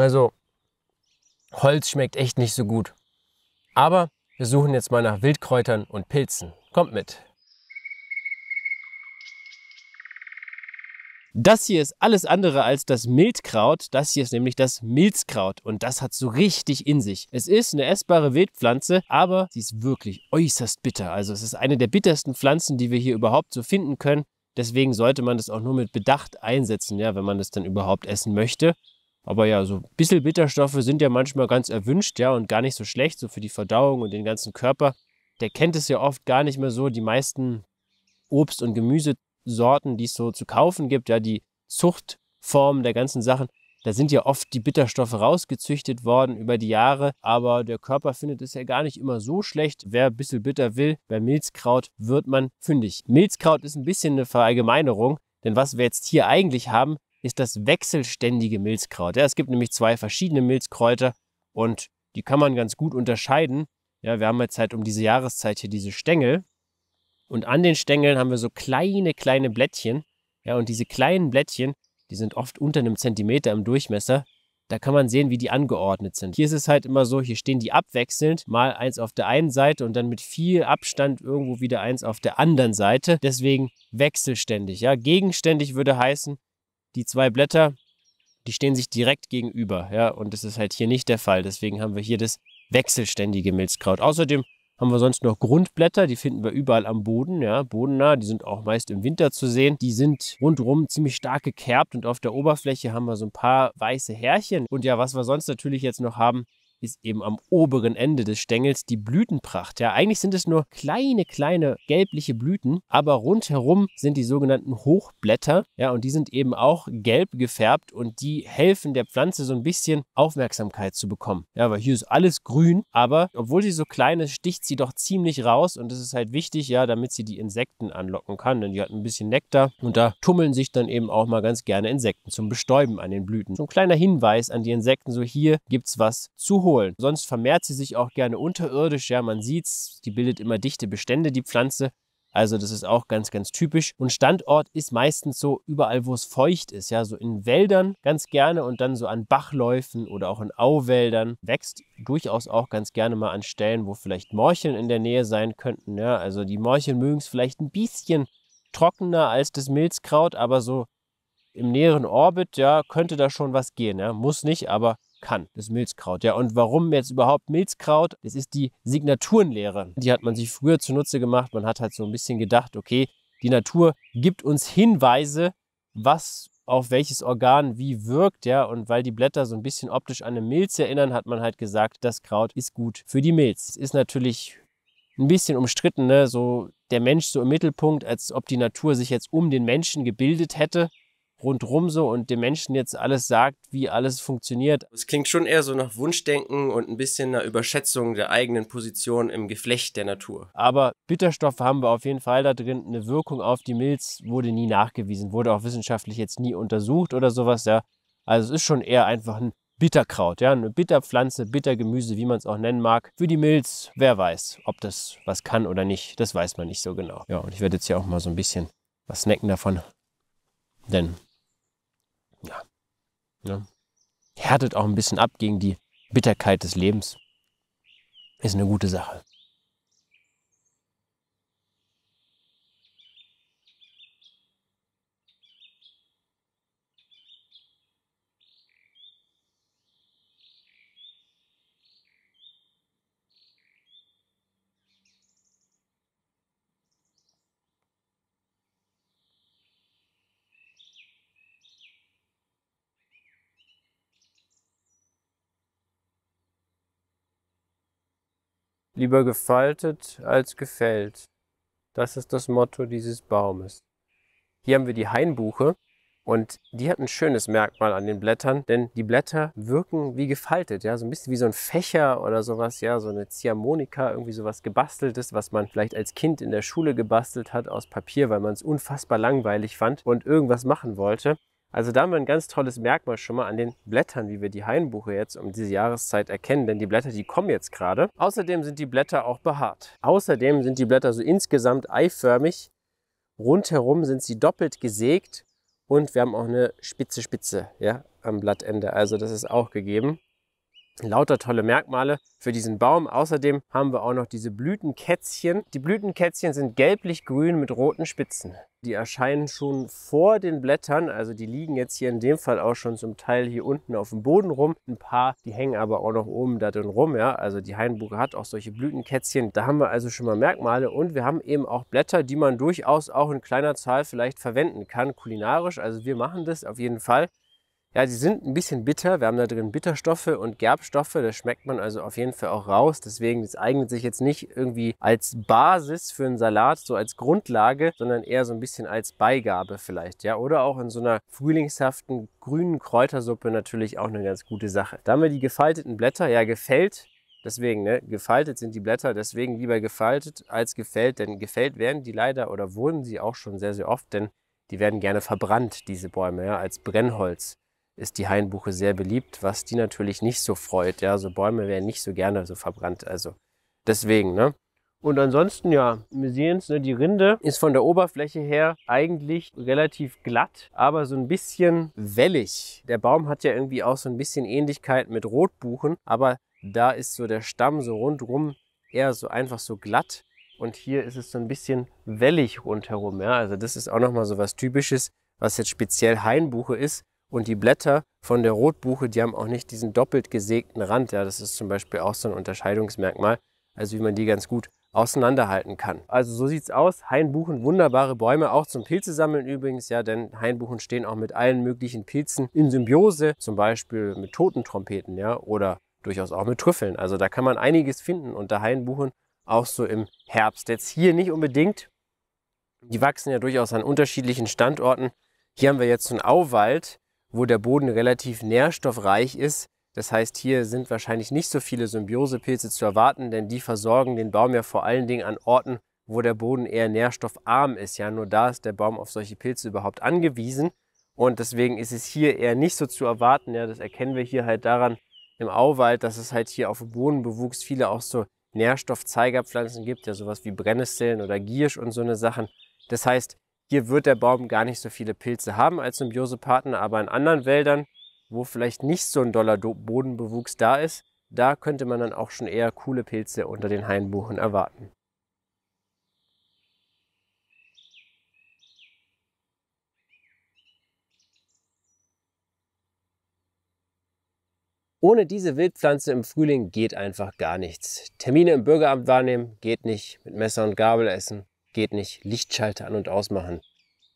Also Holz schmeckt echt nicht so gut. Aber wir suchen jetzt mal nach Wildkräutern und Pilzen. Kommt mit. Das hier ist alles andere als das Mildkraut. Das hier ist nämlich das Milzkraut und das hat so richtig in sich. Es ist eine essbare Wildpflanze, aber sie ist wirklich äußerst bitter. Also es ist eine der bittersten Pflanzen, die wir hier überhaupt so finden können. Deswegen sollte man das auch nur mit Bedacht einsetzen, ja, wenn man das dann überhaupt essen möchte. Aber ja, so ein bisschen Bitterstoffe sind ja manchmal ganz erwünscht, ja, und gar nicht so schlecht, so für die Verdauung und den ganzen Körper. Der kennt es ja oft gar nicht mehr so. Die meisten Obst- und Gemüsesorten, die es so zu kaufen gibt, ja, die Zuchtformen der ganzen Sachen, da sind ja oft die Bitterstoffe rausgezüchtet worden über die Jahre, aber der Körper findet es ja gar nicht immer so schlecht. Wer ein bisschen bitter will, bei Milzkraut wird man fündig. Milzkraut ist ein bisschen eine Verallgemeinerung, denn was wir jetzt hier eigentlich haben, ist das wechselständige Milzkraut. Ja, es gibt nämlich zwei verschiedene Milzkräuter und die kann man ganz gut unterscheiden. Ja, wir haben jetzt halt um diese Jahreszeit hier diese Stängel und an den Stängeln haben wir so kleine, kleine Blättchen. Ja, und diese kleinen Blättchen, die sind oft unter einem Zentimeter im Durchmesser. Da kann man sehen, wie die angeordnet sind. Hier ist es halt immer so, hier stehen die abwechselnd, mal eins auf der einen Seite und dann mit viel Abstand irgendwo wieder eins auf der anderen Seite. Deswegen wechselständig. Ja, gegenständig würde heißen, die zwei Blätter, die stehen sich direkt gegenüber. Ja, und das ist halt hier nicht der Fall. Deswegen haben wir hier das wechselständige Milzkraut. Außerdem haben wir sonst noch Grundblätter, die finden wir überall am Boden, ja, bodennah, die sind auch meist im Winter zu sehen. Die sind rundherum ziemlich stark gekerbt und auf der Oberfläche haben wir so ein paar weiße Härchen. Und ja, was wir sonst natürlich jetzt noch haben, ist eben am oberen Ende des Stängels die Blütenpracht. Ja, eigentlich sind es nur kleine, kleine gelbliche Blüten, aber rundherum sind die sogenannten Hochblätter. Ja, und die sind eben auch gelb gefärbt und die helfen der Pflanze so ein bisschen Aufmerksamkeit zu bekommen. Ja, weil hier ist alles grün, aber obwohl sie so klein ist, sticht sie doch ziemlich raus und das ist halt wichtig, ja, damit sie die Insekten anlocken kann, denn die hat ein bisschen Nektar und da tummeln sich dann eben auch mal ganz gerne Insekten zum Bestäuben an den Blüten. So ein kleiner Hinweis an die Insekten, so hier gibt es was zu hoch holen. Sonst vermehrt sie sich auch gerne unterirdisch. Ja, man es, die bildet immer dichte Bestände, die Pflanze. Also das ist auch ganz, ganz typisch. Und Standort ist meistens so überall, wo es feucht ist. Ja, so in Wäldern ganz gerne und dann so an Bachläufen oder auch in Auwäldern. Wächst durchaus auch ganz gerne mal an Stellen, wo vielleicht Morcheln in der Nähe sein könnten. Ja, also die Morcheln mögen es vielleicht ein bisschen trockener als das Milzkraut, aber so im näheren Orbit, ja, könnte da schon was gehen. Ja. Muss nicht, aber kann, das Milzkraut. Ja, und warum jetzt überhaupt Milzkraut? Das ist die Signaturenlehre. Die hat man sich früher zunutze gemacht. Man hat halt so ein bisschen gedacht, okay, die Natur gibt uns Hinweise, was auf welches Organ wie wirkt, ja, und weil die Blätter so ein bisschen optisch an eine Milz erinnern, hat man halt gesagt, das Kraut ist gut für die Milz. Es ist natürlich ein bisschen umstritten, ne? so der Mensch so im Mittelpunkt, als ob die Natur sich jetzt um den Menschen gebildet hätte rundrum so und dem Menschen jetzt alles sagt, wie alles funktioniert. Es klingt schon eher so nach Wunschdenken und ein bisschen einer Überschätzung der eigenen Position im Geflecht der Natur. Aber Bitterstoffe haben wir auf jeden Fall da drin. Eine Wirkung auf die Milz wurde nie nachgewiesen, wurde auch wissenschaftlich jetzt nie untersucht oder sowas. Ja. Also es ist schon eher einfach ein Bitterkraut, ja, eine Bitterpflanze, Bittergemüse, wie man es auch nennen mag. Für die Milz, wer weiß, ob das was kann oder nicht, das weiß man nicht so genau. Ja, und ich werde jetzt hier auch mal so ein bisschen was snacken davon. Denn ja, ja, härtet auch ein bisschen ab gegen die Bitterkeit des Lebens. Ist eine gute Sache. Lieber gefaltet als gefällt. Das ist das Motto dieses Baumes. Hier haben wir die Hainbuche und die hat ein schönes Merkmal an den Blättern, denn die Blätter wirken wie gefaltet, ja, so ein bisschen wie so ein Fächer oder sowas, ja, so eine Ziehharmonika, irgendwie sowas gebasteltes, was man vielleicht als Kind in der Schule gebastelt hat aus Papier, weil man es unfassbar langweilig fand und irgendwas machen wollte. Also da haben wir ein ganz tolles Merkmal schon mal an den Blättern, wie wir die Hainbuche jetzt um diese Jahreszeit erkennen, denn die Blätter, die kommen jetzt gerade. Außerdem sind die Blätter auch behaart. Außerdem sind die Blätter so insgesamt eiförmig. Rundherum sind sie doppelt gesägt und wir haben auch eine spitze Spitze ja, am Blattende, also das ist auch gegeben lauter tolle Merkmale für diesen Baum. Außerdem haben wir auch noch diese Blütenkätzchen. Die Blütenkätzchen sind gelblich-grün mit roten Spitzen. Die erscheinen schon vor den Blättern, also die liegen jetzt hier in dem Fall auch schon zum Teil hier unten auf dem Boden rum. Ein paar, die hängen aber auch noch oben da drin rum, ja. Also die Hainbuche hat auch solche Blütenkätzchen. Da haben wir also schon mal Merkmale und wir haben eben auch Blätter, die man durchaus auch in kleiner Zahl vielleicht verwenden kann, kulinarisch. Also wir machen das auf jeden Fall. Ja, die sind ein bisschen bitter. Wir haben da drin Bitterstoffe und Gerbstoffe. Das schmeckt man also auf jeden Fall auch raus. Deswegen, das eignet sich jetzt nicht irgendwie als Basis für einen Salat, so als Grundlage, sondern eher so ein bisschen als Beigabe vielleicht. Ja, oder auch in so einer frühlingshaften grünen Kräutersuppe natürlich auch eine ganz gute Sache. Da haben wir die gefalteten Blätter. Ja, gefällt Deswegen, ne, gefaltet sind die Blätter, deswegen lieber gefaltet als gefällt, denn gefällt werden die leider oder wurden sie auch schon sehr, sehr oft, denn die werden gerne verbrannt, diese Bäume, ja, als Brennholz ist die Hainbuche sehr beliebt, was die natürlich nicht so freut. Ja, so Bäume werden nicht so gerne so verbrannt. Also deswegen, ne? Und ansonsten, ja, wir sehen es, ne, die Rinde ist von der Oberfläche her eigentlich relativ glatt, aber so ein bisschen wellig. Der Baum hat ja irgendwie auch so ein bisschen Ähnlichkeit mit Rotbuchen, aber da ist so der Stamm so rundrum eher so einfach so glatt und hier ist es so ein bisschen wellig rundherum. Ja? Also das ist auch nochmal so was Typisches, was jetzt speziell Hainbuche ist. Und die Blätter von der Rotbuche, die haben auch nicht diesen doppelt gesägten Rand. Ja, das ist zum Beispiel auch so ein Unterscheidungsmerkmal, also wie man die ganz gut auseinanderhalten kann. Also so sieht's aus. Hainbuchen, wunderbare Bäume, auch zum Pilzesammeln übrigens, ja, denn Hainbuchen stehen auch mit allen möglichen Pilzen in Symbiose, zum Beispiel mit Totentrompeten, ja, oder durchaus auch mit Trüffeln. Also da kann man einiges finden unter Hainbuchen, auch so im Herbst. Jetzt hier nicht unbedingt. Die wachsen ja durchaus an unterschiedlichen Standorten. Hier haben wir jetzt so einen Auwald, wo der Boden relativ nährstoffreich ist. Das heißt, hier sind wahrscheinlich nicht so viele Symbiosepilze zu erwarten, denn die versorgen den Baum ja vor allen Dingen an Orten, wo der Boden eher nährstoffarm ist. Ja, nur da ist der Baum auf solche Pilze überhaupt angewiesen. Und deswegen ist es hier eher nicht so zu erwarten. Ja, das erkennen wir hier halt daran im Auwald, dass es halt hier auf Bodenbewuchs viele auch so Nährstoffzeigerpflanzen gibt, ja sowas wie Brennnesseln oder Giersch und so eine Sachen. Das heißt, hier wird der Baum gar nicht so viele Pilze haben als Symbiosepartner, aber in anderen Wäldern, wo vielleicht nicht so ein doller Bodenbewuchs da ist, da könnte man dann auch schon eher coole Pilze unter den Hainbuchen erwarten. Ohne diese Wildpflanze im Frühling geht einfach gar nichts. Termine im Bürgeramt wahrnehmen geht nicht, mit Messer und Gabel essen geht nicht. Lichtschalter an und ausmachen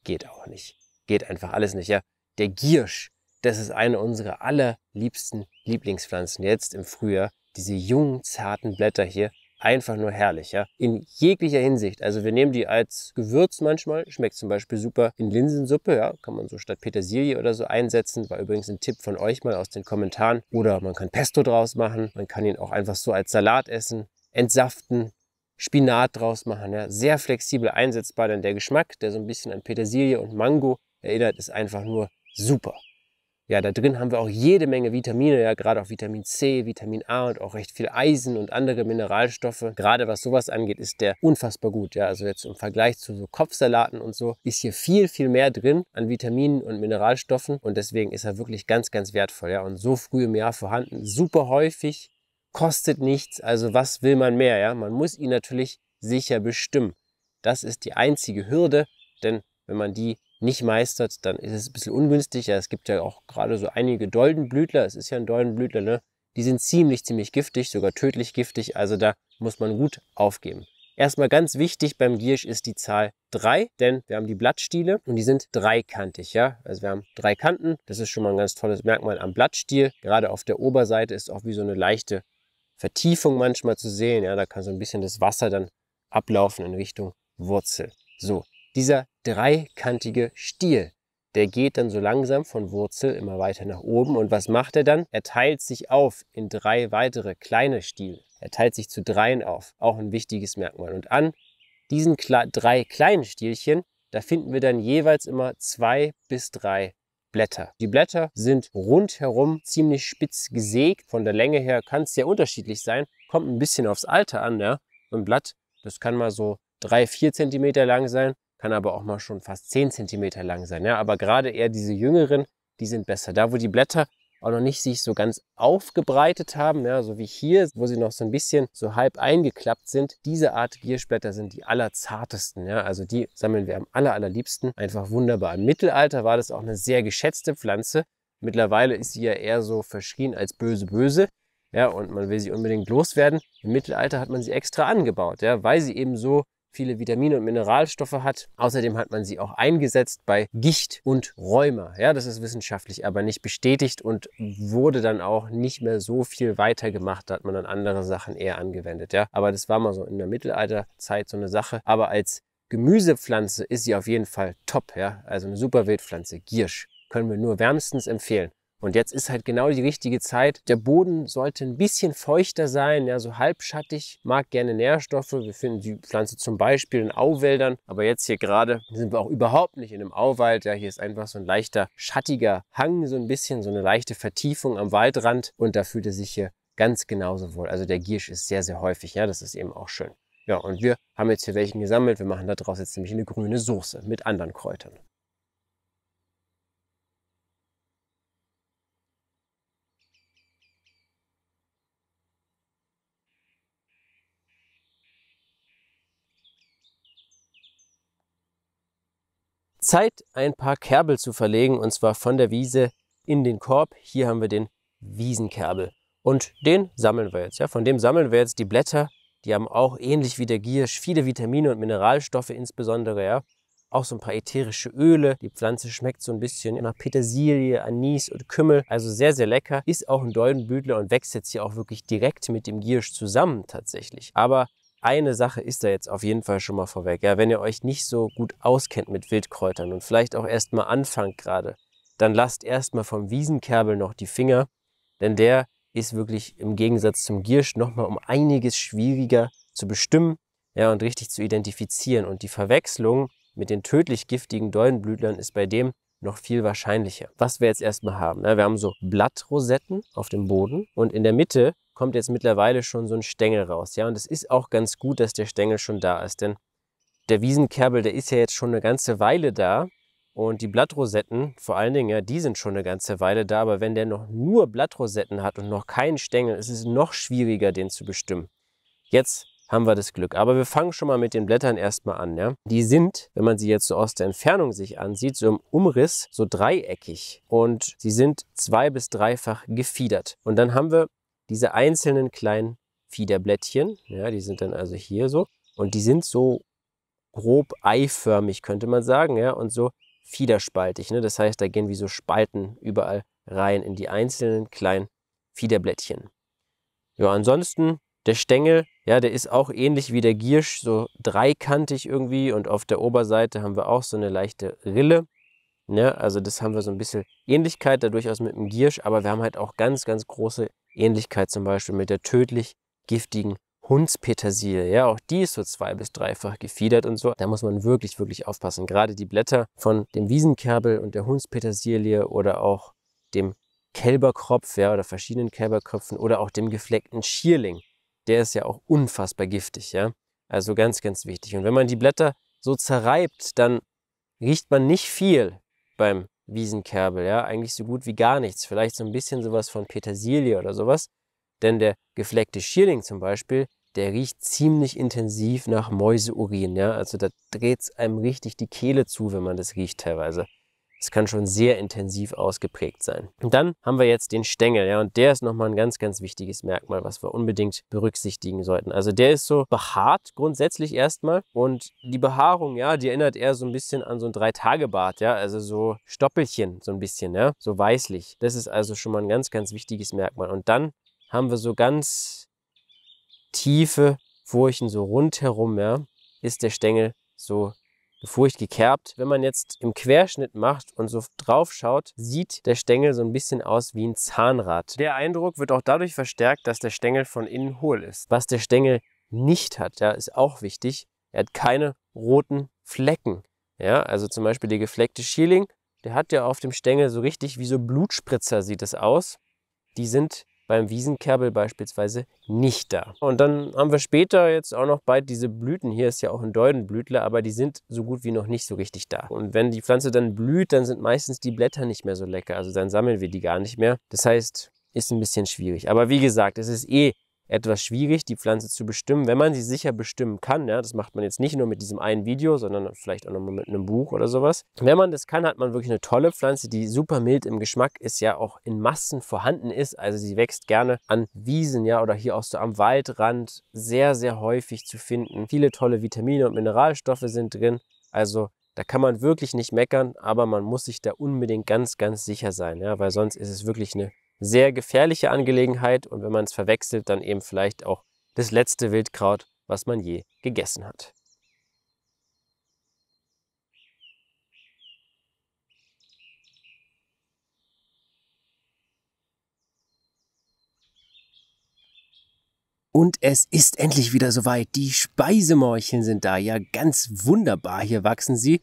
geht auch nicht. Geht einfach alles nicht. Ja, der Giersch, das ist eine unserer allerliebsten Lieblingspflanzen. Jetzt im Frühjahr diese jungen zarten Blätter hier einfach nur herrlich, ja. In jeglicher Hinsicht. Also wir nehmen die als Gewürz manchmal, schmeckt zum Beispiel super in Linsensuppe, ja, kann man so statt Petersilie oder so einsetzen. War übrigens ein Tipp von euch mal aus den Kommentaren. Oder man kann Pesto draus machen, man kann ihn auch einfach so als Salat essen, entsaften, Spinat draus machen. Ja. Sehr flexibel einsetzbar, denn der Geschmack, der so ein bisschen an Petersilie und Mango erinnert, ist einfach nur super. Ja, da drin haben wir auch jede Menge Vitamine, ja, gerade auch Vitamin C, Vitamin A und auch recht viel Eisen und andere Mineralstoffe. Gerade was sowas angeht, ist der unfassbar gut. Ja, also jetzt im Vergleich zu so Kopfsalaten und so ist hier viel, viel mehr drin an Vitaminen und Mineralstoffen und deswegen ist er wirklich ganz, ganz wertvoll. Ja, und so früh im Jahr vorhanden, super häufig kostet nichts, also was will man mehr? Ja? Man muss ihn natürlich sicher bestimmen. Das ist die einzige Hürde, denn wenn man die nicht meistert, dann ist es ein bisschen ungünstig. Ja, es gibt ja auch gerade so einige Doldenblütler, es ist ja ein Doldenblütler, ne? die sind ziemlich, ziemlich giftig, sogar tödlich giftig, also da muss man gut aufgeben. Erstmal ganz wichtig beim Giersch ist die Zahl 3, denn wir haben die Blattstiele und die sind dreikantig, ja. Also wir haben drei Kanten, das ist schon mal ein ganz tolles Merkmal am Blattstiel. Gerade auf der Oberseite ist auch wie so eine leichte Vertiefung manchmal zu sehen. Ja, da kann so ein bisschen das Wasser dann ablaufen in Richtung Wurzel. So, dieser dreikantige Stiel, der geht dann so langsam von Wurzel immer weiter nach oben. Und was macht er dann? Er teilt sich auf in drei weitere kleine Stiele. Er teilt sich zu dreien auf, auch ein wichtiges Merkmal. Und an diesen drei kleinen Stielchen, da finden wir dann jeweils immer zwei bis drei Blätter. Die Blätter sind rundherum ziemlich spitz gesägt. Von der Länge her kann es sehr unterschiedlich sein. Kommt ein bisschen aufs Alter an. Ja? Ne? ein Blatt, das kann mal so 3-4 cm lang sein, kann aber auch mal schon fast 10 cm lang sein. Ja? Aber gerade eher diese jüngeren, die sind besser. Da, wo die Blätter auch noch nicht sich so ganz aufgebreitet haben, ja, so wie hier, wo sie noch so ein bisschen so halb eingeklappt sind. Diese Art Giersblätter sind die allerzartesten. Ja, also die sammeln wir am aller, allerliebsten. Einfach wunderbar. Im Mittelalter war das auch eine sehr geschätzte Pflanze. Mittlerweile ist sie ja eher so verschrien als böse, böse. Ja, und man will sie unbedingt loswerden. Im Mittelalter hat man sie extra angebaut, ja, weil sie eben so viele Vitamine und Mineralstoffe hat. Außerdem hat man sie auch eingesetzt bei Gicht und Rheuma. Ja, das ist wissenschaftlich aber nicht bestätigt und wurde dann auch nicht mehr so viel weiter gemacht. Da hat man dann andere Sachen eher angewendet. Ja, aber das war mal so in der Mittelalterzeit so eine Sache. Aber als Gemüsepflanze ist sie auf jeden Fall top. Ja, also eine super Wildpflanze, Giersch können wir nur wärmstens empfehlen. Und jetzt ist halt genau die richtige Zeit. Der Boden sollte ein bisschen feuchter sein, ja, so halbschattig, mag gerne Nährstoffe. Wir finden die Pflanze zum Beispiel in Auwäldern, aber jetzt hier gerade sind wir auch überhaupt nicht in einem Auwald. Ja, hier ist einfach so ein leichter, schattiger Hang, so ein bisschen, so eine leichte Vertiefung am Waldrand und da fühlt er sich hier ganz genauso wohl. Also der Giersch ist sehr, sehr häufig, ja, das ist eben auch schön. Ja, und wir haben jetzt hier welchen gesammelt. Wir machen daraus jetzt nämlich eine grüne Soße mit anderen Kräutern. Zeit, ein paar Kerbel zu verlegen und zwar von der Wiese in den Korb. Hier haben wir den Wiesenkerbel und den sammeln wir jetzt. Ja, von dem sammeln wir jetzt die Blätter. Die haben auch ähnlich wie der Giersch viele Vitamine und Mineralstoffe insbesondere. Ja. Auch so ein paar ätherische Öle. Die Pflanze schmeckt so ein bisschen nach Petersilie, Anis und Kümmel. Also sehr, sehr lecker. Ist auch ein Doldenblütler und wächst jetzt hier auch wirklich direkt mit dem Giersch zusammen tatsächlich. Aber eine Sache ist da jetzt auf jeden Fall schon mal vorweg. Ja, wenn ihr euch nicht so gut auskennt mit Wildkräutern und vielleicht auch erst mal anfangt gerade, dann lasst erst mal vom Wiesenkerbel noch die Finger, denn der ist wirklich im Gegensatz zum Giersch nochmal um einiges schwieriger zu bestimmen ja, und richtig zu identifizieren. Und die Verwechslung mit den tödlich giftigen Doldenblütlern ist bei dem noch viel wahrscheinlicher. Was wir jetzt erstmal haben, ja, wir haben so Blattrosetten auf dem Boden und in der Mitte kommt jetzt mittlerweile schon so ein Stängel raus. Ja, und es ist auch ganz gut, dass der Stängel schon da ist, denn der Wiesenkerbel, der ist ja jetzt schon eine ganze Weile da und die Blattrosetten, vor allen Dingen, ja, die sind schon eine ganze Weile da, aber wenn der noch nur Blattrosetten hat und noch keinen Stängel, ist es noch schwieriger, den zu bestimmen. Jetzt haben wir das Glück. Aber wir fangen schon mal mit den Blättern erstmal an. Ja? Die sind, wenn man sie jetzt so aus der Entfernung sich ansieht, so im Umriss so dreieckig und sie sind zwei- bis dreifach gefiedert. Und dann haben wir diese einzelnen kleinen Fiederblättchen, ja, die sind dann also hier so und die sind so grob eiförmig, könnte man sagen, ja, und so fiederspaltig. Ne? Das heißt, da gehen wie so Spalten überall rein in die einzelnen kleinen Fiederblättchen. Ja, ansonsten der Stängel, ja, der ist auch ähnlich wie der Giersch, so dreikantig irgendwie und auf der Oberseite haben wir auch so eine leichte Rille. Ne? Also das haben wir so ein bisschen Ähnlichkeit da durchaus mit dem Giersch, aber wir haben halt auch ganz, ganz große Ähnlichkeit zum Beispiel mit der tödlich giftigen Hundspetersilie. Ja, auch die ist so zwei- bis dreifach gefiedert und so. Da muss man wirklich, wirklich aufpassen. Gerade die Blätter von dem Wiesenkerbel und der Hundspetersilie oder auch dem Kälberkropf ja, oder verschiedenen Kälberköpfen oder auch dem gefleckten Schierling. Der ist ja auch unfassbar giftig. Ja? Also ganz, ganz wichtig. Und wenn man die Blätter so zerreibt, dann riecht man nicht viel beim Wiesenkerbel, ja, eigentlich so gut wie gar nichts. Vielleicht so ein bisschen sowas von Petersilie oder sowas. Denn der gefleckte Schierling zum Beispiel, der riecht ziemlich intensiv nach Mäuseurin, ja. Also da dreht es einem richtig die Kehle zu, wenn man das riecht teilweise. Es kann schon sehr intensiv ausgeprägt sein. Und dann haben wir jetzt den Stängel, ja, und der ist nochmal ein ganz, ganz wichtiges Merkmal, was wir unbedingt berücksichtigen sollten. Also der ist so behaart grundsätzlich erstmal und die Behaarung, ja, die erinnert eher so ein bisschen an so ein Drei-Tage-Bart, ja, also so Stoppelchen so ein bisschen, ja, so weißlich. Das ist also schon mal ein ganz, ganz wichtiges Merkmal. Und dann haben wir so ganz tiefe Furchen so rundherum, ja, ist der Stängel so eine Furcht gekerbt. Wenn man jetzt im Querschnitt macht und so drauf schaut, sieht der Stängel so ein bisschen aus wie ein Zahnrad. Der Eindruck wird auch dadurch verstärkt, dass der Stängel von innen hohl ist. Was der Stängel nicht hat, ja, ist auch wichtig. Er hat keine roten Flecken. Ja, also zum Beispiel der gefleckte Schierling, der hat ja auf dem Stängel so richtig wie so Blutspritzer sieht es aus. Die sind beim Wiesenkerbel beispielsweise nicht da. Und dann haben wir später jetzt auch noch bald diese Blüten. Hier ist ja auch ein Deudenblütler, aber die sind so gut wie noch nicht so richtig da. Und wenn die Pflanze dann blüht, dann sind meistens die Blätter nicht mehr so lecker. Also dann sammeln wir die gar nicht mehr. Das heißt, ist ein bisschen schwierig. Aber wie gesagt, es ist eh etwas schwierig, die Pflanze zu bestimmen. Wenn man sie sicher bestimmen kann, ja, das macht man jetzt nicht nur mit diesem einen Video, sondern vielleicht auch nochmal mit einem Buch oder sowas. Wenn man das kann, hat man wirklich eine tolle Pflanze, die super mild im Geschmack ist, ja auch in Massen vorhanden ist. Also sie wächst gerne an Wiesen, ja, oder hier auch so am Waldrand sehr, sehr häufig zu finden. Viele tolle Vitamine und Mineralstoffe sind drin. Also da kann man wirklich nicht meckern, aber man muss sich da unbedingt ganz, ganz sicher sein, ja, weil sonst ist es wirklich eine sehr gefährliche Angelegenheit und wenn man es verwechselt, dann eben vielleicht auch das letzte Wildkraut, was man je gegessen hat. Und es ist endlich wieder soweit. Die Speisemorcheln sind da. Ja, ganz wunderbar. Hier wachsen sie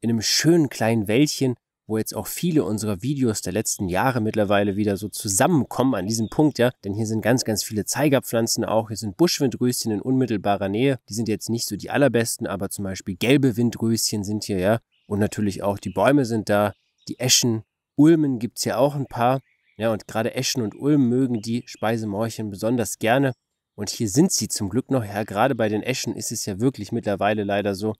in einem schönen kleinen Wäldchen wo jetzt auch viele unserer Videos der letzten Jahre mittlerweile wieder so zusammenkommen an diesem Punkt, ja. Denn hier sind ganz, ganz viele Zeigerpflanzen auch. Hier sind Buschwindröschen in unmittelbarer Nähe. Die sind jetzt nicht so die allerbesten, aber zum Beispiel gelbe Windröschen sind hier, ja. Und natürlich auch die Bäume sind da, die Eschen, Ulmen gibt es hier auch ein paar. Ja, und gerade Eschen und Ulmen mögen die Speisemorchen besonders gerne. Und hier sind sie zum Glück noch. Ja, gerade bei den Eschen ist es ja wirklich mittlerweile leider so,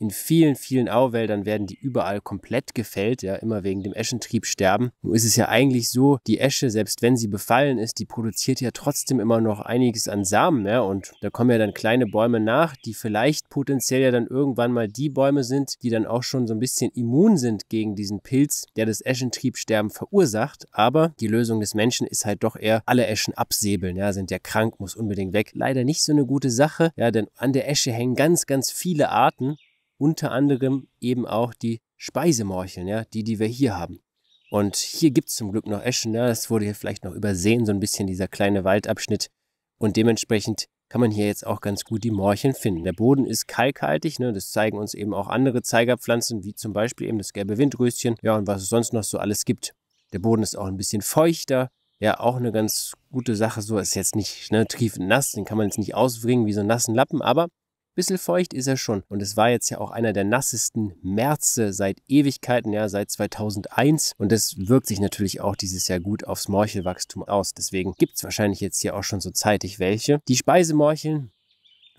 in vielen, vielen Auwäldern werden die überall komplett gefällt, ja, immer wegen dem Eschentrieb sterben. Nun ist es ja eigentlich so, die Esche, selbst wenn sie befallen ist, die produziert ja trotzdem immer noch einiges an Samen, ja, und da kommen ja dann kleine Bäume nach, die vielleicht potenziell ja dann irgendwann mal die Bäume sind, die dann auch schon so ein bisschen immun sind gegen diesen Pilz, der das Eschentriebsterben verursacht. Aber die Lösung des Menschen ist halt doch eher, alle Eschen absäbeln, ja, sind ja krank, muss unbedingt weg. Leider nicht so eine gute Sache, ja, denn an der Esche hängen ganz, ganz viele Arten unter anderem eben auch die Speisemorcheln, ja, die, die wir hier haben. Und hier gibt es zum Glück noch Eschen, ja, das wurde hier vielleicht noch übersehen, so ein bisschen dieser kleine Waldabschnitt. Und dementsprechend kann man hier jetzt auch ganz gut die Morcheln finden. Der Boden ist kalkhaltig, ne? das zeigen uns eben auch andere Zeigerpflanzen, wie zum Beispiel eben das gelbe Windröschen, ja, und was es sonst noch so alles gibt. Der Boden ist auch ein bisschen feuchter, ja, auch eine ganz gute Sache, so ist jetzt nicht ne, triefend nass, den kann man jetzt nicht auswringen wie so einen nassen Lappen, aber bisschen feucht ist er schon. Und es war jetzt ja auch einer der nassesten Märze seit Ewigkeiten, ja, seit 2001. Und das wirkt sich natürlich auch dieses Jahr gut aufs Morchelwachstum aus. Deswegen gibt es wahrscheinlich jetzt hier auch schon so zeitig welche. Die Speisemorcheln,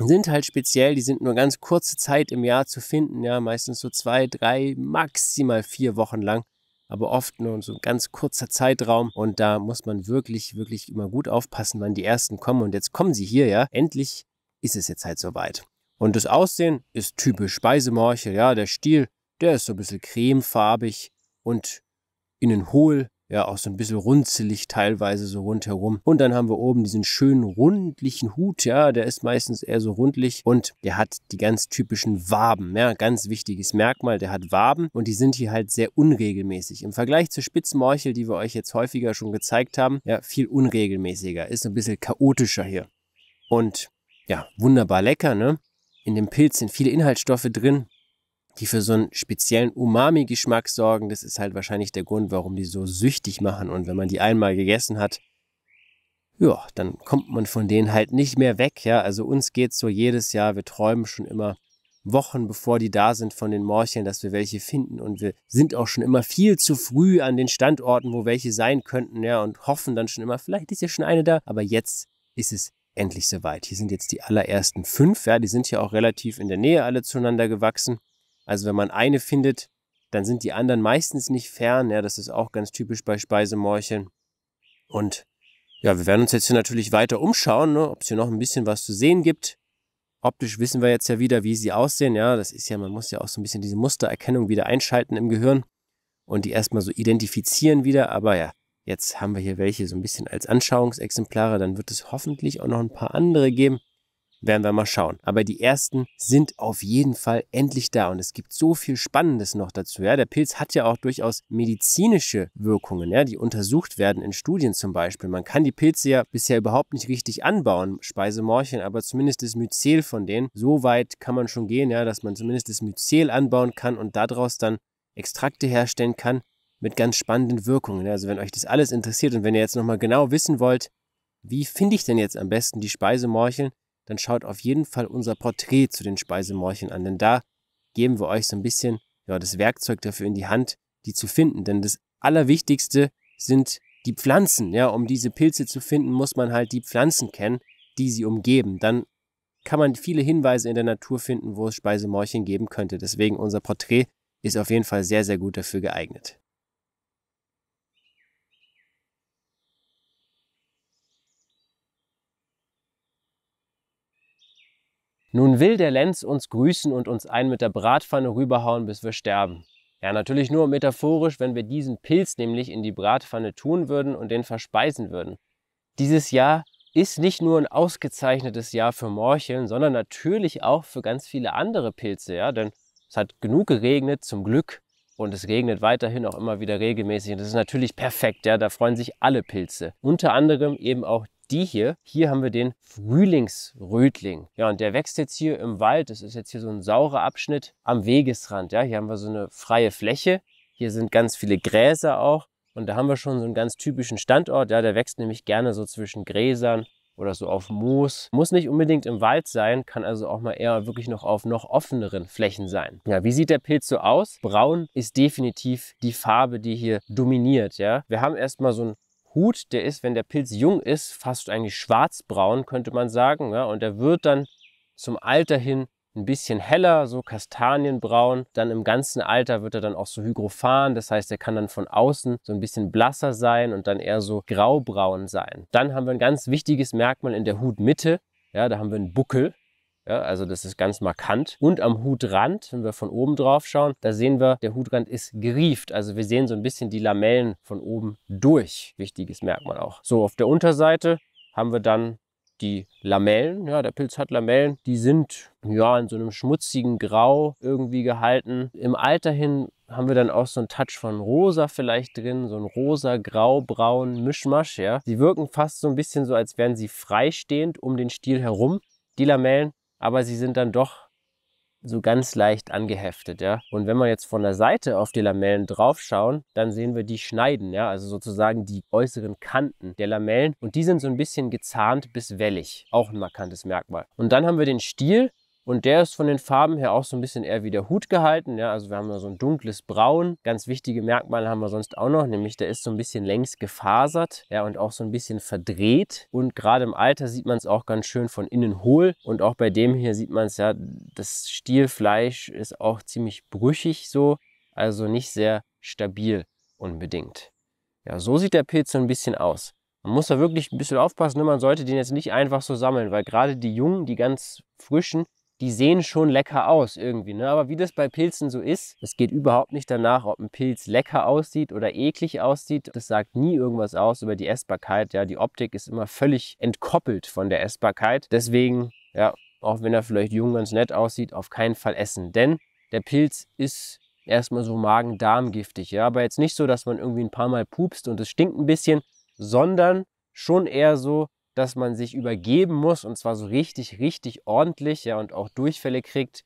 sind halt speziell, die sind nur ganz kurze Zeit im Jahr zu finden, ja, meistens so zwei, drei, maximal vier Wochen lang, aber oft nur so ein ganz kurzer Zeitraum und da muss man wirklich, wirklich immer gut aufpassen, wann die ersten kommen und jetzt kommen sie hier, ja, endlich ist es jetzt halt soweit. Und das Aussehen ist typisch Speisemorchel, ja, der Stiel, der ist so ein bisschen cremefarbig und innen hohl, ja, auch so ein bisschen runzelig teilweise so rundherum. Und dann haben wir oben diesen schönen rundlichen Hut, ja, der ist meistens eher so rundlich und der hat die ganz typischen Waben, ja, ganz wichtiges Merkmal, der hat Waben und die sind hier halt sehr unregelmäßig. Im Vergleich zur Spitzmorchel, die wir euch jetzt häufiger schon gezeigt haben, ja, viel unregelmäßiger, ist ein bisschen chaotischer hier. Und ja, wunderbar lecker, ne? in dem Pilz sind viele Inhaltsstoffe drin, die für so einen speziellen Umami-Geschmack sorgen. Das ist halt wahrscheinlich der Grund, warum die so süchtig machen. Und wenn man die einmal gegessen hat, ja, dann kommt man von denen halt nicht mehr weg. Ja, also uns geht's so jedes Jahr. Wir träumen schon immer Wochen, bevor die da sind von den Morcheln, dass wir welche finden. Und wir sind auch schon immer viel zu früh an den Standorten, wo welche sein könnten. Ja, und hoffen dann schon immer, vielleicht ist ja schon eine da. Aber jetzt ist es endlich soweit. Hier sind jetzt die allerersten fünf. Ja, die sind ja auch relativ in der Nähe alle zueinander gewachsen. Also wenn man eine findet, dann sind die anderen meistens nicht fern. Ja, das ist auch ganz typisch bei Speisemorcheln. Und ja, wir werden uns jetzt hier natürlich weiter umschauen, ne, ob es hier noch ein bisschen was zu sehen gibt. Optisch wissen wir jetzt ja wieder, wie sie aussehen. Ja, das ist ja, man muss ja auch so ein bisschen diese Mustererkennung wieder einschalten im Gehirn und die erstmal so identifizieren wieder. Aber ja, Jetzt haben wir hier welche so ein bisschen als Anschauungsexemplare. Dann wird es hoffentlich auch noch ein paar andere geben. Werden wir mal schauen. Aber die ersten sind auf jeden Fall endlich da und es gibt so viel Spannendes noch dazu. Ja, der Pilz hat ja auch durchaus medizinische Wirkungen, ja, die untersucht werden in Studien zum Beispiel. Man kann die Pilze ja bisher überhaupt nicht richtig anbauen, Speisemorchen, aber zumindest das Myzel von denen. So weit kann man schon gehen, ja, dass man zumindest das Myzel anbauen kann und daraus dann Extrakte herstellen kann, mit ganz spannenden Wirkungen. Ne? Also wenn euch das alles interessiert und wenn ihr jetzt nochmal genau wissen wollt, wie finde ich denn jetzt am besten die Speisemorcheln, dann schaut auf jeden Fall unser Porträt zu den Speisemorcheln an, denn da geben wir euch so ein bisschen ja, das Werkzeug dafür in die Hand, die zu finden. Denn das Allerwichtigste sind die Pflanzen. Ja, um diese Pilze zu finden, muss man halt die Pflanzen kennen, die sie umgeben. Dann kann man viele Hinweise in der Natur finden, wo es Speisemorcheln geben könnte. Deswegen unser Porträt ist auf jeden Fall sehr, sehr gut dafür geeignet. Nun will der Lenz uns grüßen und uns einen mit der Bratpfanne rüberhauen, bis wir sterben. Ja, natürlich nur metaphorisch, wenn wir diesen Pilz nämlich in die Bratpfanne tun würden und den verspeisen würden. Dieses Jahr ist nicht nur ein ausgezeichnetes Jahr für Morcheln, sondern natürlich auch für ganz viele andere Pilze, ja, denn es hat genug geregnet, zum Glück, und es regnet weiterhin auch immer wieder regelmäßig und das ist natürlich perfekt, ja, da freuen sich alle Pilze, unter anderem eben auch die hier. Hier haben wir den Frühlingsrötling. Ja, und der wächst jetzt hier im Wald. Das ist jetzt hier so ein saurer Abschnitt am Wegesrand. Ja, hier haben wir so eine freie Fläche. Hier sind ganz viele Gräser auch. Und da haben wir schon so einen ganz typischen Standort. Ja, der wächst nämlich gerne so zwischen Gräsern oder so auf Moos. Muss nicht unbedingt im Wald sein, kann also auch mal eher wirklich noch auf noch offeneren Flächen sein. Ja, wie sieht der Pilz so aus? Braun ist definitiv die Farbe, die hier dominiert. Ja, wir haben erstmal so ein Hut, der ist, wenn der Pilz jung ist, fast eigentlich schwarzbraun, könnte man sagen. Ja, und er wird dann zum Alter hin ein bisschen heller, so kastanienbraun. Dann im ganzen Alter wird er dann auch so hygrophan, das heißt, er kann dann von außen so ein bisschen blasser sein und dann eher so graubraun sein. Dann haben wir ein ganz wichtiges Merkmal in der Hutmitte. Ja, da haben wir einen Buckel. Ja, also das ist ganz markant. Und am Hutrand, wenn wir von oben drauf schauen, da sehen wir, der Hutrand ist gerieft. Also wir sehen so ein bisschen die Lamellen von oben durch. Wichtiges Merkmal auch. So, auf der Unterseite haben wir dann die Lamellen, ja, der Pilz hat Lamellen, die sind ja in so einem schmutzigen Grau irgendwie gehalten. Im Alter hin haben wir dann auch so einen Touch von rosa vielleicht drin, so ein rosa, grau, braun Mischmasch, ja. Die wirken fast so ein bisschen so, als wären sie freistehend um den Stiel herum. Die Lamellen aber sie sind dann doch so ganz leicht angeheftet, ja. Und wenn wir jetzt von der Seite auf die Lamellen draufschauen, dann sehen wir die Schneiden, ja, also sozusagen die äußeren Kanten der Lamellen und die sind so ein bisschen gezahnt bis wellig, auch ein markantes Merkmal. Und dann haben wir den Stiel, und der ist von den Farben her auch so ein bisschen eher wie der Hut gehalten. Ja, also wir haben da so ein dunkles Braun. Ganz wichtige Merkmale haben wir sonst auch noch, nämlich der ist so ein bisschen längs gefasert ja, und auch so ein bisschen verdreht. Und gerade im Alter sieht man es auch ganz schön von innen hohl. Und auch bei dem hier sieht man es ja, das Stielfleisch ist auch ziemlich brüchig so. Also nicht sehr stabil unbedingt. Ja, so sieht der Pilz so ein bisschen aus. Man muss da wirklich ein bisschen aufpassen, ne? man sollte den jetzt nicht einfach so sammeln, weil gerade die Jungen, die ganz frischen, die sehen schon lecker aus irgendwie. Ne? Aber wie das bei Pilzen so ist, es geht überhaupt nicht danach, ob ein Pilz lecker aussieht oder eklig aussieht. Das sagt nie irgendwas aus über die Essbarkeit. Ja, die Optik ist immer völlig entkoppelt von der Essbarkeit. Deswegen, ja, auch wenn er vielleicht jung ganz nett aussieht, auf keinen Fall essen. Denn der Pilz ist erstmal so magen-darm-giftig. Ja? Aber jetzt nicht so, dass man irgendwie ein paar Mal pupst und es stinkt ein bisschen, sondern schon eher so, dass man sich übergeben muss und zwar so richtig, richtig ordentlich, ja, und auch Durchfälle kriegt.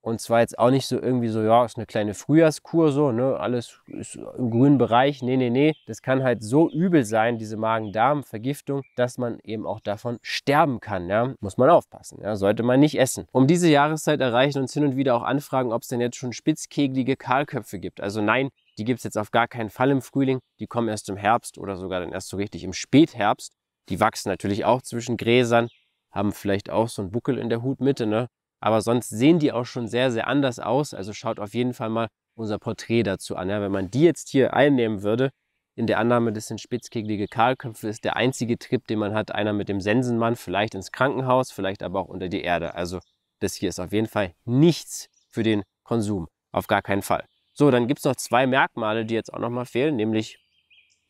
Und zwar jetzt auch nicht so irgendwie so, ja, ist eine kleine Frühjahrskur, so, ne, alles ist im grünen Bereich. Nee, nee, nee. Das kann halt so übel sein, diese Magen-Darm-Vergiftung, dass man eben auch davon sterben kann, ja. Muss man aufpassen, ja. Sollte man nicht essen. Um diese Jahreszeit erreichen uns hin und wieder auch Anfragen, ob es denn jetzt schon spitzkegelige Kahlköpfe gibt. Also nein, die gibt es jetzt auf gar keinen Fall im Frühling. Die kommen erst im Herbst oder sogar dann erst so richtig im Spätherbst. Die wachsen natürlich auch zwischen Gräsern, haben vielleicht auch so einen Buckel in der Hutmitte, ne? Aber sonst sehen die auch schon sehr, sehr anders aus. Also schaut auf jeden Fall mal unser Porträt dazu an. Ja? Wenn man die jetzt hier einnehmen würde, in der Annahme, das sind spitzkegelige Kahlköpfe, ist der einzige Trip, den man hat, einer mit dem Sensenmann, vielleicht ins Krankenhaus, vielleicht aber auch unter die Erde. Also das hier ist auf jeden Fall nichts für den Konsum. Auf gar keinen Fall. So, dann gibt es noch zwei Merkmale, die jetzt auch nochmal fehlen, nämlich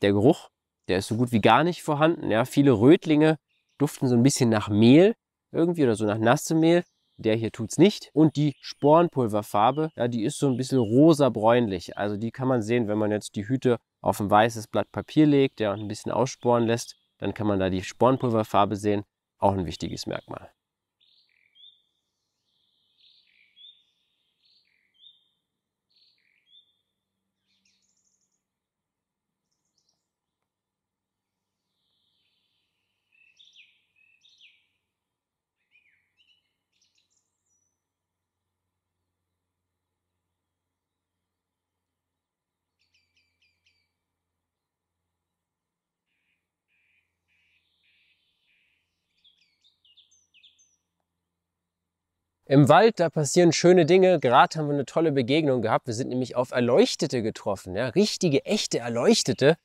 der Geruch der ist so gut wie gar nicht vorhanden. Ja, viele Rötlinge duften so ein bisschen nach Mehl irgendwie oder so nach Mehl. Der hier tut es nicht. Und die Spornpulverfarbe, ja, die ist so ein bisschen rosa-bräunlich. Also die kann man sehen, wenn man jetzt die Hüte auf ein weißes Blatt Papier legt ja, und ein bisschen aussporen lässt, dann kann man da die Spornpulverfarbe sehen. Auch ein wichtiges Merkmal. Im Wald, da passieren schöne Dinge. Gerade haben wir eine tolle Begegnung gehabt. Wir sind nämlich auf Erleuchtete getroffen. Ja, richtige, echte Erleuchtete.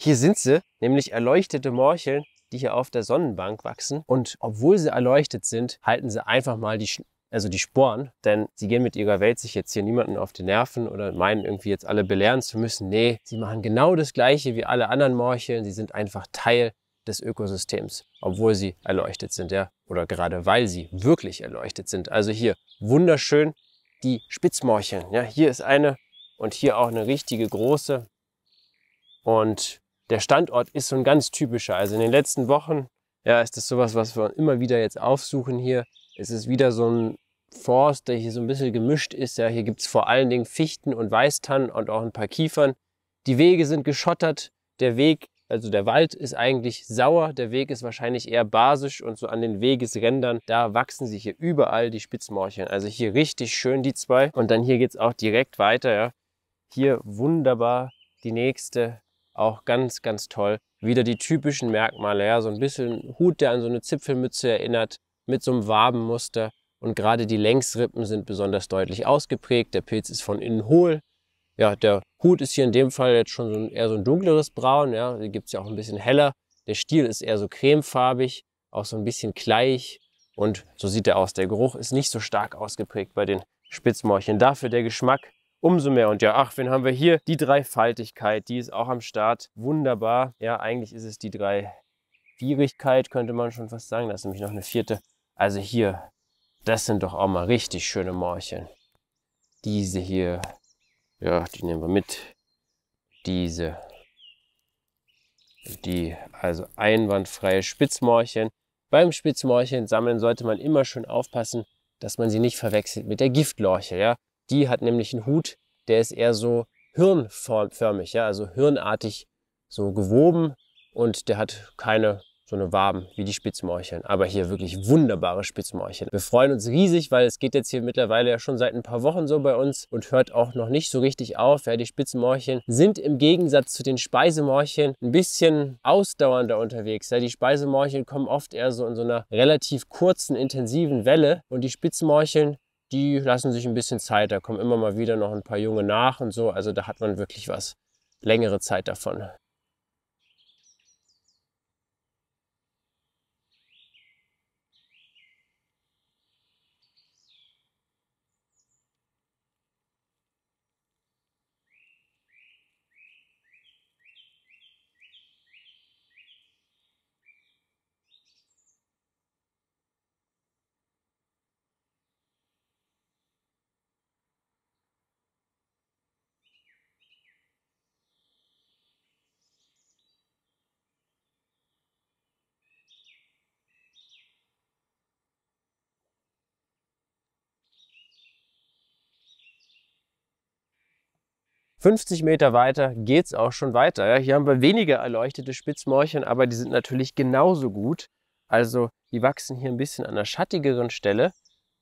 Hier sind sie, nämlich erleuchtete Morcheln, die hier auf der Sonnenbank wachsen. Und obwohl sie erleuchtet sind, halten sie einfach mal die, also die Sporen, denn sie gehen mit ihrer Welt sich jetzt hier niemanden auf die Nerven oder meinen irgendwie jetzt alle belehren zu müssen. Nee, sie machen genau das Gleiche wie alle anderen Morcheln. Sie sind einfach Teil des Ökosystems, obwohl sie erleuchtet sind, ja, oder gerade weil sie wirklich erleuchtet sind. Also hier wunderschön die Spitzmorcheln, ja, hier ist eine und hier auch eine richtige große. Und der Standort ist so ein ganz typischer. Also in den letzten Wochen ja, ist das sowas, was wir immer wieder jetzt aufsuchen hier. Es ist wieder so ein Forst, der hier so ein bisschen gemischt ist. Ja, hier gibt es vor allen Dingen Fichten und Weißtannen und auch ein paar Kiefern. Die Wege sind geschottert. Der Weg also der Wald ist eigentlich sauer, der Weg ist wahrscheinlich eher basisch und so an den Wegesrändern, da wachsen sie hier überall die Spitzmorcheln. Also hier richtig schön die zwei und dann hier geht es auch direkt weiter. Ja. Hier wunderbar die nächste, auch ganz, ganz toll. Wieder die typischen Merkmale, ja, so ein bisschen Hut, der an so eine Zipfelmütze erinnert, mit so einem Wabenmuster. Und gerade die Längsrippen sind besonders deutlich ausgeprägt. Der Pilz ist von innen hohl, ja, der Hut ist hier in dem Fall jetzt schon so ein, eher so ein dunkleres Braun. Ja, hier gibt es ja auch ein bisschen heller. Der Stiel ist eher so cremefarbig, auch so ein bisschen gleich. Und so sieht er aus. Der Geruch ist nicht so stark ausgeprägt bei den Spitzmorchen. Dafür der Geschmack umso mehr. Und ja, ach, wen haben wir hier? Die Dreifaltigkeit, die ist auch am Start. Wunderbar. Ja, eigentlich ist es die Dreifierigkeit, könnte man schon fast sagen. Da ist nämlich noch eine vierte. Also hier, das sind doch auch mal richtig schöne Morchen. Diese hier, ja, die nehmen wir mit. Diese. Die, also einwandfreie Spitzmorchen. Beim Spitzmorchen sammeln sollte man immer schön aufpassen, dass man sie nicht verwechselt mit der Giftlorche. Ja? Die hat nämlich einen Hut, der ist eher so hirnförmig, ja? also hirnartig so gewoben und der hat keine so eine Waben wie die Spitzmorcheln. Aber hier wirklich wunderbare Spitzmorcheln. Wir freuen uns riesig, weil es geht jetzt hier mittlerweile ja schon seit ein paar Wochen so bei uns und hört auch noch nicht so richtig auf. Ja, die Spitzmorcheln sind im Gegensatz zu den Speisemorcheln ein bisschen ausdauernder unterwegs. Ja, die Speisemorcheln kommen oft eher so in so einer relativ kurzen, intensiven Welle und die Spitzmorcheln die lassen sich ein bisschen Zeit, da kommen immer mal wieder noch ein paar Junge nach und so, also da hat man wirklich was längere Zeit davon. 50 Meter weiter geht es auch schon weiter. Ja, hier haben wir weniger erleuchtete Spitzmorchen, aber die sind natürlich genauso gut. Also die wachsen hier ein bisschen an einer schattigeren Stelle,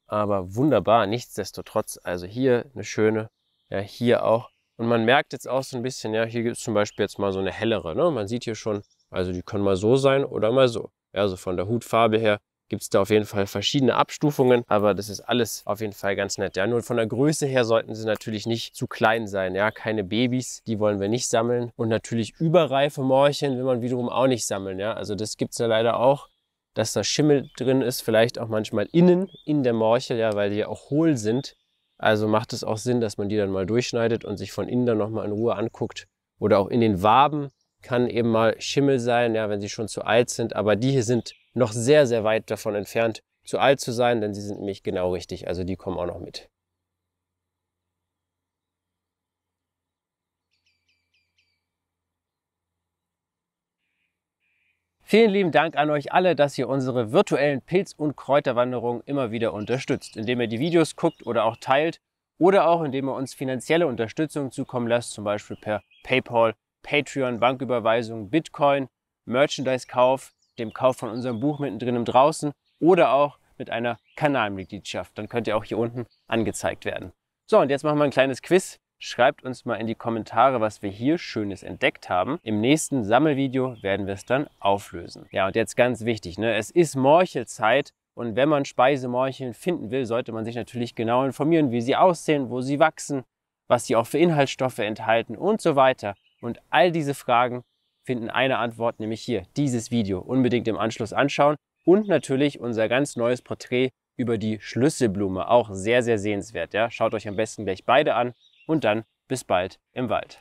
aber wunderbar, nichtsdestotrotz. Also hier eine schöne, ja hier auch. Und man merkt jetzt auch so ein bisschen, ja, hier gibt es zum Beispiel jetzt mal so eine hellere. Ne? Man sieht hier schon, also die können mal so sein oder mal so. Ja, also von der Hutfarbe her gibt es da auf jeden Fall verschiedene Abstufungen, aber das ist alles auf jeden Fall ganz nett. Ja, nur von der Größe her sollten sie natürlich nicht zu klein sein. Ja, keine Babys, die wollen wir nicht sammeln. Und natürlich überreife Morchen will man wiederum auch nicht sammeln. Ja, also das gibt es ja leider auch, dass da Schimmel drin ist, vielleicht auch manchmal innen in der Morchel, ja, weil die ja auch hohl sind. Also macht es auch Sinn, dass man die dann mal durchschneidet und sich von innen dann nochmal in Ruhe anguckt. Oder auch in den Waben kann eben mal Schimmel sein, ja, wenn sie schon zu alt sind. Aber die hier sind noch sehr, sehr weit davon entfernt, zu alt zu sein, denn sie sind nämlich genau richtig. Also die kommen auch noch mit. Vielen lieben Dank an euch alle, dass ihr unsere virtuellen Pilz- und Kräuterwanderungen immer wieder unterstützt, indem ihr die Videos guckt oder auch teilt oder auch indem ihr uns finanzielle Unterstützung zukommen lasst, zum Beispiel per PayPal, Patreon, Banküberweisung, Bitcoin, Merchandise-Kauf, dem Kauf von unserem Buch mittendrin im Draußen oder auch mit einer Kanalmitgliedschaft. Dann könnt ihr auch hier unten angezeigt werden. So, und jetzt machen wir ein kleines Quiz. Schreibt uns mal in die Kommentare, was wir hier Schönes entdeckt haben. Im nächsten Sammelvideo werden wir es dann auflösen. Ja, und jetzt ganz wichtig, ne? es ist Morchelzeit und wenn man Speisemorcheln finden will, sollte man sich natürlich genau informieren, wie sie aussehen, wo sie wachsen, was sie auch für Inhaltsstoffe enthalten und so weiter. Und all diese Fragen finden eine Antwort, nämlich hier, dieses Video. Unbedingt im Anschluss anschauen. Und natürlich unser ganz neues Porträt über die Schlüsselblume, auch sehr, sehr sehenswert. Ja? Schaut euch am besten gleich beide an und dann bis bald im Wald.